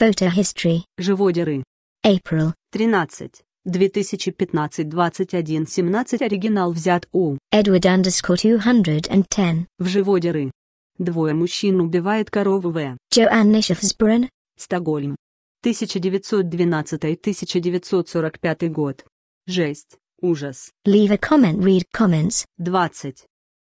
Photo history. Живодеры. April. 13. 2015-21-17 оригинал взят у Edward underscore 210. В живодеры. Двое мужчин убивает корову В. Joanne Шефсбрен. Стокгольм. 1912-1945 год. Жесть. Ужас. Leave a comment, read comments. 20.